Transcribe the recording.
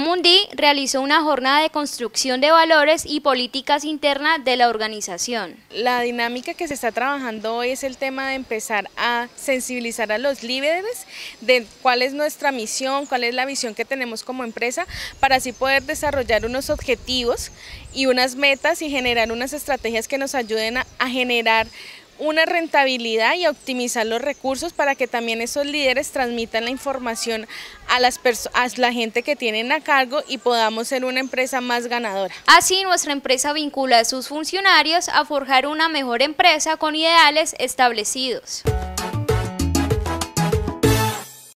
Mundi realizó una jornada de construcción de valores y políticas internas de la organización. La dinámica que se está trabajando hoy es el tema de empezar a sensibilizar a los líderes de cuál es nuestra misión, cuál es la visión que tenemos como empresa, para así poder desarrollar unos objetivos y unas metas y generar unas estrategias que nos ayuden a generar una rentabilidad y optimizar los recursos para que también esos líderes transmitan la información a, las a la gente que tienen a cargo y podamos ser una empresa más ganadora. Así, nuestra empresa vincula a sus funcionarios a forjar una mejor empresa con ideales establecidos.